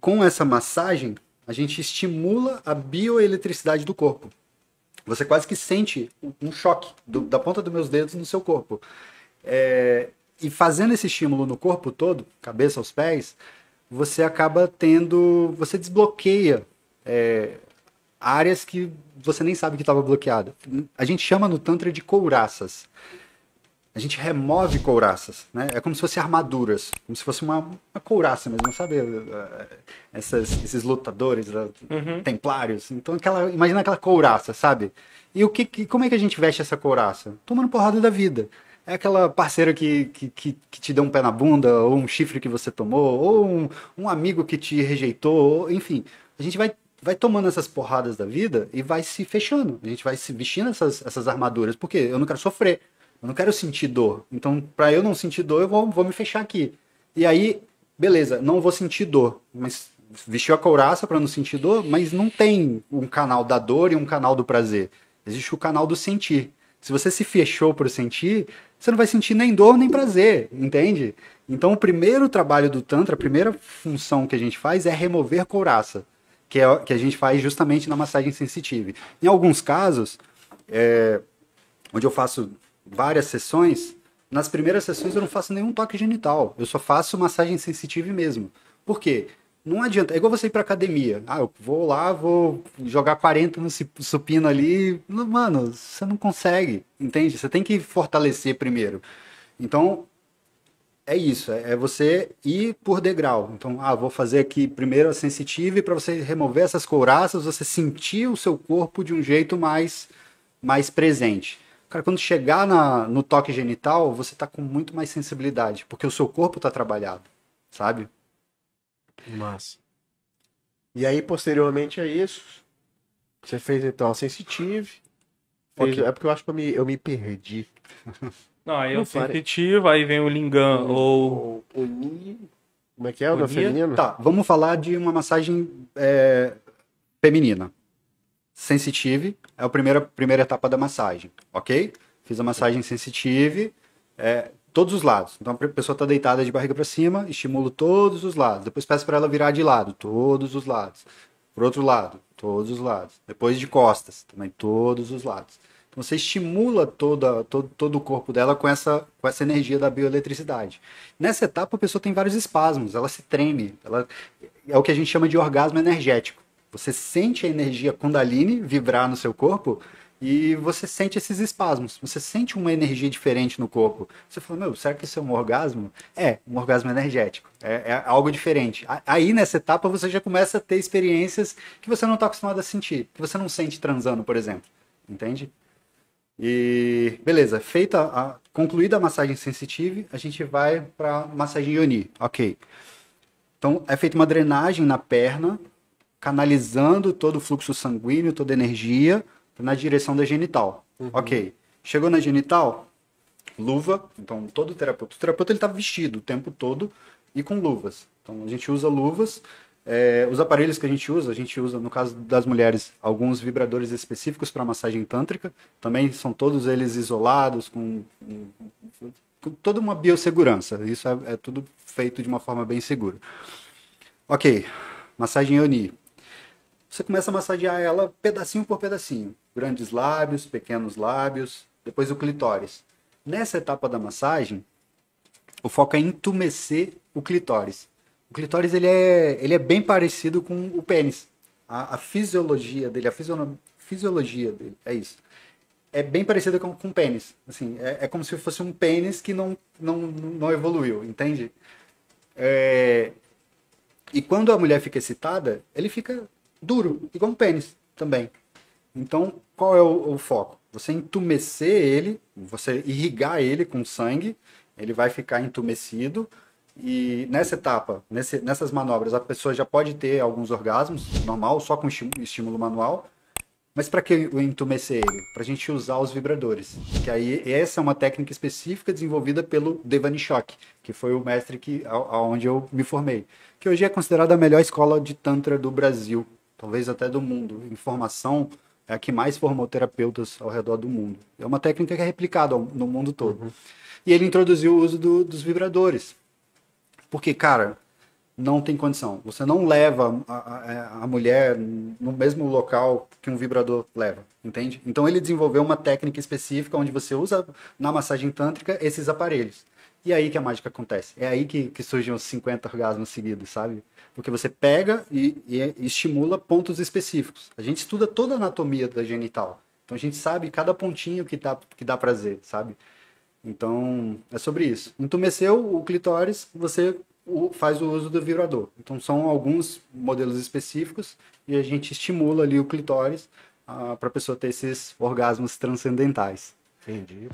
com essa massagem, a gente estimula a bioeletricidade do corpo. Você quase que sente um choque do, da ponta dos meus dedos no seu corpo. É, e fazendo esse estímulo no corpo todo, cabeça aos pés, você acaba tendo. Você desbloqueia é, áreas que você nem sabe que estava bloqueada. A gente chama no Tantra de couraças a gente remove couraças, né? É como se fossem armaduras, como se fosse uma, uma couraça mesmo, sabe? É, essas, esses lutadores, uh, uhum. templários. Então, aquela, imagina aquela couraça, sabe? E o que, que, como é que a gente veste essa couraça? Tomando porrada da vida. É aquela parceira que, que, que, que te deu um pé na bunda, ou um chifre que você tomou, ou um, um amigo que te rejeitou, ou, enfim. A gente vai vai tomando essas porradas da vida e vai se fechando. A gente vai se vestindo essas, essas armaduras, porque eu não quero sofrer. Eu não quero sentir dor. Então, para eu não sentir dor, eu vou, vou me fechar aqui. E aí, beleza, não vou sentir dor. Mas vestiu a couraça para não sentir dor, mas não tem um canal da dor e um canal do prazer. Existe o canal do sentir. Se você se fechou para sentir, você não vai sentir nem dor nem prazer, entende? Então, o primeiro trabalho do Tantra, a primeira função que a gente faz é remover couraça, que, é, que a gente faz justamente na massagem sensitiva. Em alguns casos, é, onde eu faço várias sessões, nas primeiras sessões eu não faço nenhum toque genital. Eu só faço massagem sensitiva mesmo. Por quê? Não adianta. É igual você ir pra academia. Ah, eu vou lá, vou jogar 40 no supino ali. Mano, você não consegue, entende? Você tem que fortalecer primeiro. Então, é isso. É, é você ir por degrau. Então, ah, vou fazer aqui primeiro a sensitiva e pra você remover essas couraças, você sentir o seu corpo de um jeito mais, mais presente. Cara, quando chegar na, no toque genital, você tá com muito mais sensibilidade, porque o seu corpo tá trabalhado, sabe? Massa. E aí, posteriormente a isso, você fez então a Sensitive. Fez... Okay. É porque eu acho que eu me, eu me perdi. Não, aí é o Sensitive, aí vem o Lingam, hum. ou... O, o, como é que é o da feminino? Tá, vamos falar de uma massagem é, feminina sensitive é a primeira, primeira etapa da massagem, ok? Fiz a massagem sensitive, é, todos os lados. Então a pessoa está deitada de barriga para cima, estimulo todos os lados. Depois peço para ela virar de lado, todos os lados. Por outro lado, todos os lados. Depois de costas, também todos os lados. Então você estimula toda, todo, todo o corpo dela com essa, com essa energia da bioeletricidade. Nessa etapa a pessoa tem vários espasmos, ela se treme, ela é o que a gente chama de orgasmo energético. Você sente a energia Kundalini vibrar no seu corpo e você sente esses espasmos, você sente uma energia diferente no corpo. Você fala, meu, será que isso é um orgasmo? É, um orgasmo energético, é, é algo diferente. Aí nessa etapa você já começa a ter experiências que você não está acostumado a sentir, que você não sente transando, por exemplo, entende? E beleza, feita a, concluída a massagem sensitive, a gente vai para massagem yoni, ok? Então é feita uma drenagem na perna canalizando todo o fluxo sanguíneo, toda a energia na direção da genital. Uhum. Ok. Chegou na genital, luva. Então, todo terapeuta. O terapeuta ele está vestido o tempo todo e com luvas. Então, a gente usa luvas. É, os aparelhos que a gente usa, a gente usa, no caso das mulheres, alguns vibradores específicos para massagem tântrica. Também são todos eles isolados, com, com, com toda uma biossegurança. Isso é, é, tudo feito de uma forma bem segura. Ok, massagem Yoni você começa a massagear ela pedacinho por pedacinho. Grandes lábios, pequenos lábios, depois o clitóris. Nessa etapa da massagem, o foco é entumecer o clitóris. O clitóris ele é, ele é bem parecido com o pênis. A, a fisiologia dele, a fisiologia dele, é isso. É bem parecida com, com o pênis. Assim, é, é, como se fosse um pênis que não, não, não evoluiu, entende? É, e quando a mulher fica excitada, ele fica duro, igual um pênis também. Então, qual é o, o foco? Você entumecer ele, você irrigar ele com sangue, ele vai ficar entumecido. E nessa etapa, nesse, nessas manobras, a pessoa já pode ter alguns orgasmos, normal, só com estímulo manual. Mas para que entumecer ele? Para a gente usar os vibradores. Que aí essa é uma técnica específica desenvolvida pelo Devani Shock, que foi o mestre que aonde eu me formei, que hoje é considerada a melhor escola de tantra do Brasil talvez até do mundo. Informação é a que mais formou terapeutas ao redor do mundo. É uma técnica que é replicada no mundo todo. Uhum. E ele introduziu o uso do, dos vibradores. Porque, cara, não tem condição. Você não leva a, a, é, a, mulher no mesmo local que um vibrador leva, entende? Então ele desenvolveu uma técnica específica onde você usa na massagem tântrica esses aparelhos. E aí que a mágica acontece. É aí que, que surgem os 50 orgasmos seguidos, sabe? Porque você pega e, é, e estimula pontos específicos. A gente estuda toda a anatomia da genital. Então a gente sabe cada pontinho que dá, tá, que dá prazer, sabe? Então é sobre isso. Entumeceu o clitóris, você faz o uso do vibrador. Então são alguns modelos específicos e a gente estimula ali o clitóris ah, para a pessoa ter esses orgasmos transcendentais. Entendi.